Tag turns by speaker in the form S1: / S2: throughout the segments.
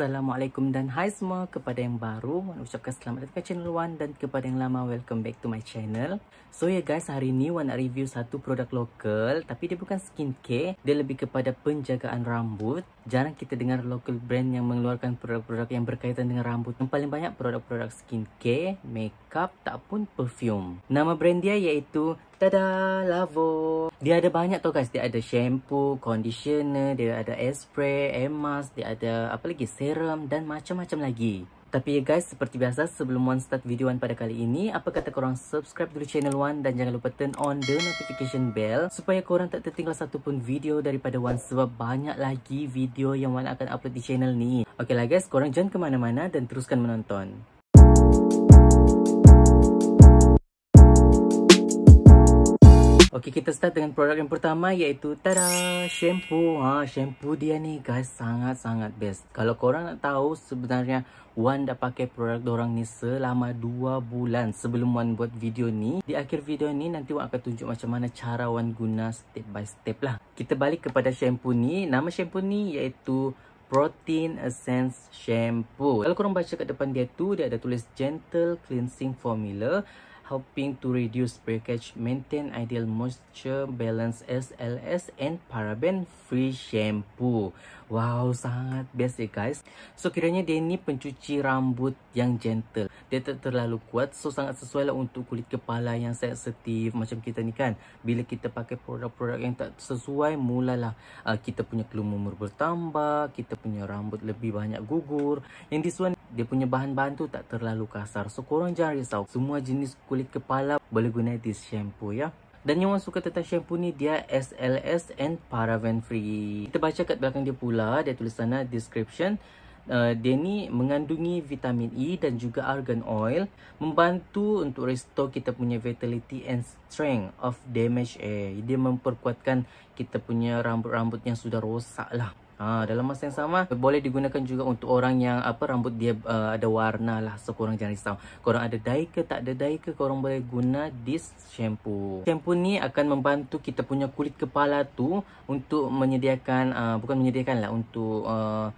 S1: Assalamualaikum dan hai semua kepada yang baru Wan ucapkan selamat datang ke channel Wan dan kepada yang lama welcome back to my channel So yeah guys hari ni Wan nak review satu produk lokal tapi dia bukan skincare Dia lebih kepada penjagaan rambut Jarang kita dengar local brand yang mengeluarkan produk-produk yang berkaitan dengan rambut Yang paling banyak produk-produk skincare, makeup tak pun perfume Nama brand dia iaitu Tada, Lavo. Dia ada banyak tau guys. Dia ada shampoo, conditioner, dia ada air spray, air mask, dia ada apa lagi serum dan macam-macam lagi. Tapi ya guys, seperti biasa sebelum one start video one pada kali ini, apa kata korang subscribe dulu channel one dan jangan lupa turn on the notification bell supaya korang tak tertinggal satu pun video daripada one sebab banyak lagi video yang one akan upload di channel ni. Okeylah guys, korang jangan ke mana-mana dan teruskan menonton. Okey, kita start dengan produk yang pertama iaitu tada shampoo. Ha, shampoo dia ni guys sangat-sangat best. Kalau korang nak tahu sebenarnya Wan dah pakai produk dorang ni selama 2 bulan sebelum Wan buat video ni. Di akhir video ni nanti Wan akan tunjuk macam mana cara Wan guna step by step lah. Kita balik kepada shampoo ni. Nama shampoo ni iaitu Protein Essence Shampoo. Kalau korang baca kat depan dia tu, dia ada tulis Gentle Cleansing Formula helping to reduce breakage, maintain ideal moisture balance SLS and paraben free shampoo. Wow, sangat best ya guys. So kiranya dia ni pencuci rambut yang gentle dia tak terlalu kuat so sangat sesuai lah untuk kulit kepala yang sensitif macam kita ni kan bila kita pakai produk-produk yang tak sesuai mulalah uh, kita punya kelumur bertambah kita punya rambut lebih banyak gugur yang this one dia punya bahan-bahan tu tak terlalu kasar so korang jangan risau semua jenis kulit kepala boleh guna this shampoo ya dan yang orang suka tentang shampoo ni dia SLS and paraben free. Kita baca kat belakang dia pula, dia tulis sana description. Eh, dia ni mengandungi vitamin E dan juga argan oil membantu untuk restore kita punya vitality and strength of damage. hair. Dia memperkuatkan kita punya rambut-rambut yang sudah rosak lah. Ha, dalam masa yang sama boleh digunakan juga untuk orang yang apa rambut dia uh, ada warna lah so korang jangan risau korang ada dye ke tak ada dye ke korang boleh guna this shampoo shampoo ni akan membantu kita punya kulit kepala tu untuk menyediakan uh, bukan menyediakan lah untuk uh,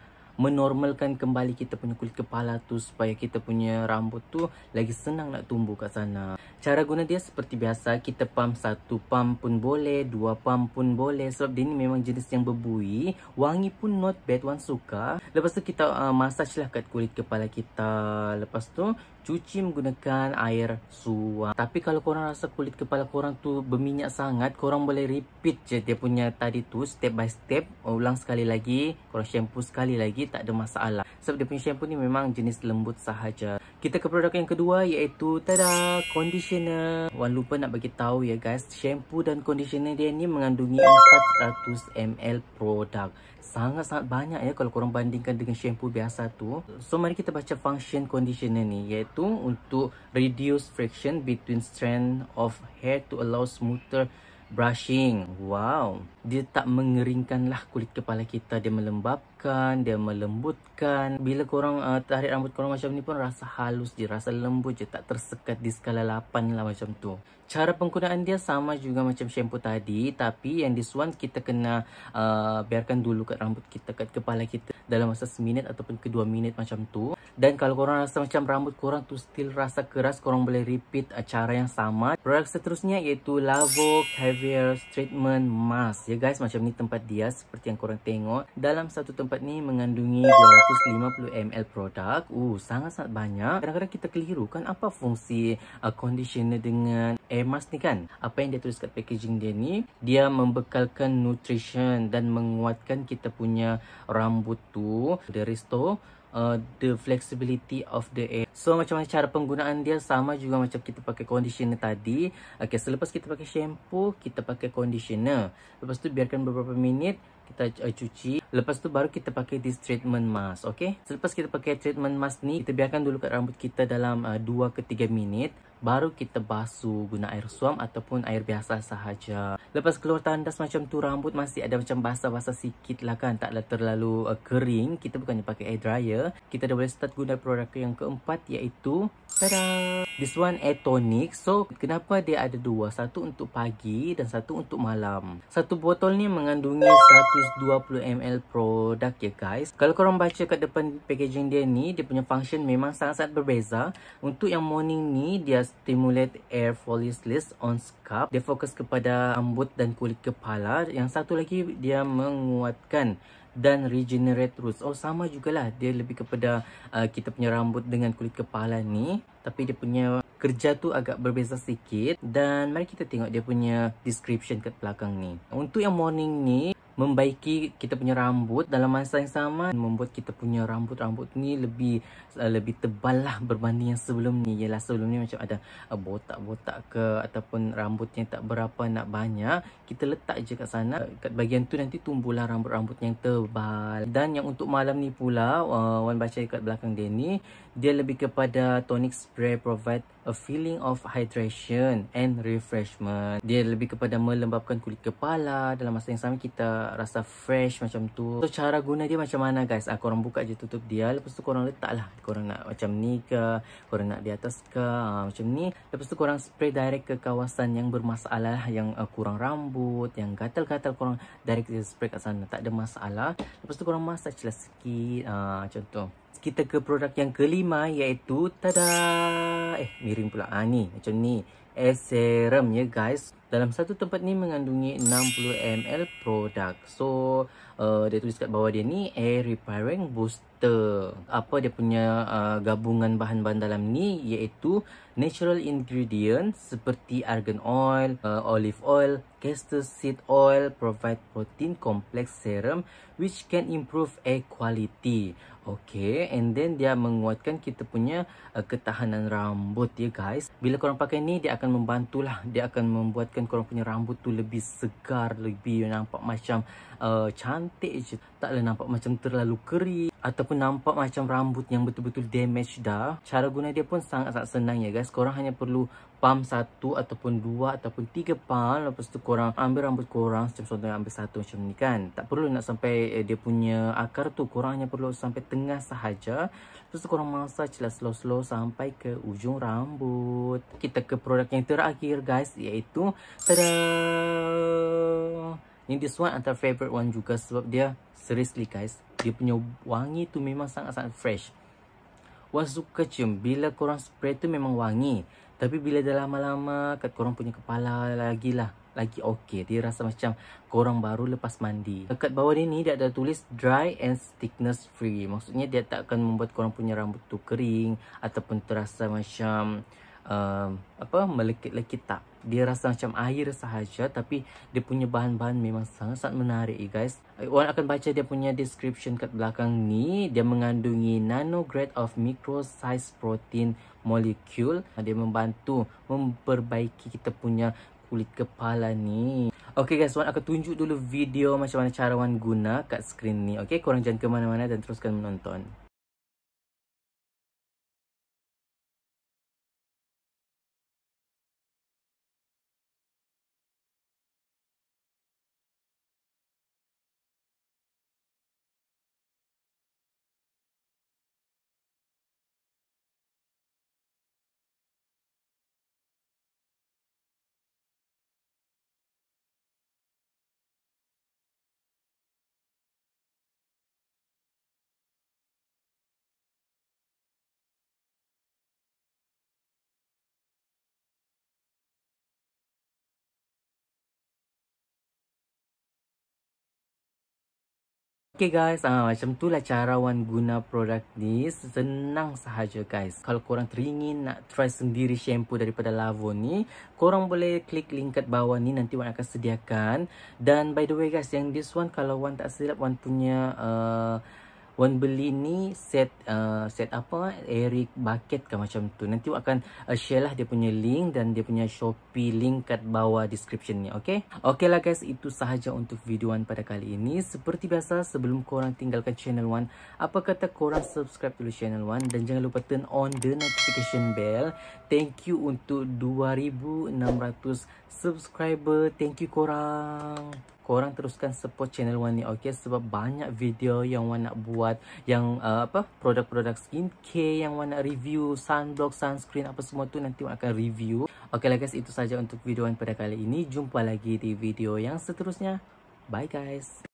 S1: menormalkan kembali kita punya kulit kepala tu supaya kita punya rambut tu lagi senang nak tumbuh kat sana. Cara guna dia seperti biasa, kita pump satu pump pun boleh, dua pump pun boleh sebab dia ni memang jenis yang berbui. Wangi pun not bad, one suka. Lepas tu kita uh, massage lah kat kulit kepala kita. Lepas tu cuci menggunakan air suam tapi kalau korang rasa kulit kepala korang tu berminyak sangat korang boleh repeat je dia punya tadi tu step by step ulang sekali lagi korang shampoo sekali lagi tak ada masalah sebab dia punya shampoo ni memang jenis lembut sahaja kita ke produk yang kedua iaitu tada conditioner wan lupa nak bagi tahu ya guys shampoo dan conditioner dia ni mengandungi 400ml produk sangat-sangat banyak ya kalau korang bandingkan dengan shampoo biasa tu. So mari kita baca function conditioner ni iaitu untuk reduce friction between strand of hair to allow smoother brushing. Wow. Dia tak mengeringkanlah kulit kepala kita. Dia melembabkan, dia melembutkan. Bila korang uh, tarik rambut korang macam ni pun rasa halus je, rasa lembut je. Tak tersekat di skala 8 lah macam tu. Cara penggunaan dia sama juga macam shampoo tadi. Tapi yang this one kita kena uh, biarkan dulu kat rambut kita, kat kepala kita. Dalam masa seminit ataupun kedua minit macam tu. Dan kalau korang rasa macam rambut korang tu still rasa keras, korang boleh repeat acara yang sama. Produk seterusnya iaitu Lavo Caviar Treatment Mask. Ya guys, macam ni tempat dia seperti yang korang tengok. Dalam satu tempat ni mengandungi 250ml produk. Uh, sangat-sangat banyak. Kadang-kadang kita keliru kan apa fungsi uh, conditioner dengan air mask ni kan? Apa yang dia tulis kat packaging dia ni? Dia membekalkan nutrition dan menguatkan kita punya rambut tu. The Restore uh, the flexibility of the air So macam mana cara penggunaan dia sama juga macam kita pakai conditioner tadi. Okey, selepas kita pakai shampoo, kita pakai conditioner. Lepas tu biarkan beberapa minit kita uh, cuci. Lepas tu baru kita pakai this treatment mask, okey? Selepas kita pakai treatment mask ni, kita biarkan dulu kat rambut kita dalam uh, eh, 2 ke 3 minit. Baru kita basuh guna air suam ataupun air biasa sahaja. Lepas keluar tandas macam tu, rambut masih ada macam basah-basah sikit lah kan. Taklah terlalu uh, kering. Kita bukannya pakai air dryer. Kita dah boleh start guna produk yang keempat dapat iaitu Tada! This one tonic. So, kenapa dia ada dua? Satu untuk pagi dan satu untuk malam. Satu botol ni mengandungi 120ml produk ya guys. Kalau korang baca kat depan packaging dia ni, dia punya function memang sangat-sangat berbeza. Untuk yang morning ni, dia stimulate air foliceless on scalp. Dia fokus kepada rambut dan kulit kepala. Yang satu lagi, dia menguatkan dan regenerate roots. Oh sama jugalah dia lebih kepada uh, kita punya rambut dengan kulit kepala ni tapi dia punya kerja tu agak berbeza sikit dan mari kita tengok dia punya description kat belakang ni. Untuk yang morning ni membaiki kita punya rambut dalam masa yang sama membuat kita punya rambut rambut ni lebih uh, lebih tebal lah berbanding yang sebelum ni ialah sebelum ni macam ada eh, botak botak ke ataupun rambutnya tak berapa nak banyak kita letak je kat sana uh, kat bagian tu nanti tumbuhlah rambut rambut yang tebal dan yang untuk malam ni pula uh, Wan baca kat belakang dia ni dia lebih kepada tonic spray provide a feeling of hydration and refreshment. Dia lebih kepada melembapkan kulit kepala dalam masa yang sama kita rasa fresh macam tu. So cara guna dia macam mana guys? Ah, korang buka je tutup dia. Lepas tu korang letak lah. Korang nak macam ni ke? Korang nak di atas ke? Ah, macam ni. Lepas tu korang spray direct ke kawasan yang bermasalah. Yang uh, kurang rambut. Yang gatal-gatal korang direct spray kat sana. Tak ada masalah. Lepas tu korang massage lah sikit. Ah, macam tu kita ke produk yang kelima iaitu tada eh miring pula ah ni macam ni eh, serum ya guys dalam satu tempat ni mengandungi 60ml produk so uh, dia tulis kat bawah dia ni air repairing booster apa dia punya uh, gabungan bahan-bahan dalam ni iaitu natural ingredient seperti argan oil, uh, olive oil, castor seed oil provide protein complex serum which can improve air quality Okay, and then dia menguatkan kita punya uh, ketahanan rambut ya guys. Bila korang pakai ni, dia akan membantulah. Dia akan membuatkan korang punya rambut tu lebih segar, lebih nampak macam uh, cantik je. Taklah nampak macam terlalu kering ataupun nampak macam rambut yang betul-betul damage dah cara guna dia pun sangat-sangat senang ya guys korang hanya perlu pump satu ataupun dua ataupun tiga pump lepas tu korang ambil rambut korang macam contohnya ambil satu macam ni kan tak perlu nak sampai eh, dia punya akar tu korang hanya perlu sampai tengah sahaja lepas tu korang massage lah slow-slow sampai ke ujung rambut kita ke produk yang terakhir guys iaitu tadaaa ini this one antara favorite one juga sebab dia seriously guys. Dia punya wangi tu memang sangat-sangat fresh. Wah suka cium. Bila korang spray tu memang wangi. Tapi bila dah lama-lama kat korang punya kepala lagi lah. Lagi okay. Dia rasa macam korang baru lepas mandi. Dekat bawah ni ni dia ada tulis dry and thickness free. Maksudnya dia tak akan membuat korang punya rambut tu kering. Ataupun terasa macam um, apa melekit-lekit tak dia rasa macam air sahaja tapi dia punya bahan-bahan memang sangat-sangat menarik you guys orang akan baca dia punya description kat belakang ni dia mengandungi nano grade of micro size protein molecule dia membantu memperbaiki kita punya kulit kepala ni Okay guys, Wan akan tunjuk dulu video macam mana cara Wan guna kat skrin ni. Okay, korang jangan ke mana-mana dan teruskan menonton. Okay guys, uh, macam tu lah cara Wan guna produk ni Senang sahaja guys Kalau korang teringin nak try sendiri shampoo daripada Lavon ni Korang boleh klik link kat bawah ni Nanti Wan akan sediakan Dan by the way guys, yang this one Kalau Wan tak silap, Wan punya uh, Wan beli ni set uh, set apa? Eric bucket ke macam tu. Nanti Wan akan uh, share lah dia punya link dan dia punya Shopee link kat bawah description ni. Okay? Okay lah guys. Itu sahaja untuk video Wan pada kali ini. Seperti biasa sebelum korang tinggalkan channel Wan. Apa kata korang subscribe dulu channel Wan. Dan jangan lupa turn on the notification bell. Thank you untuk 2,600 subscriber. Thank you korang korang teruskan support channel Wan ni okay? sebab banyak video yang Wan nak buat yang uh, apa produk-produk skin, K yang Wan nak review sunblock sunscreen apa semua tu nanti Wan akan review okeylah guys itu saja untuk video Wan pada kali ini jumpa lagi di video yang seterusnya bye guys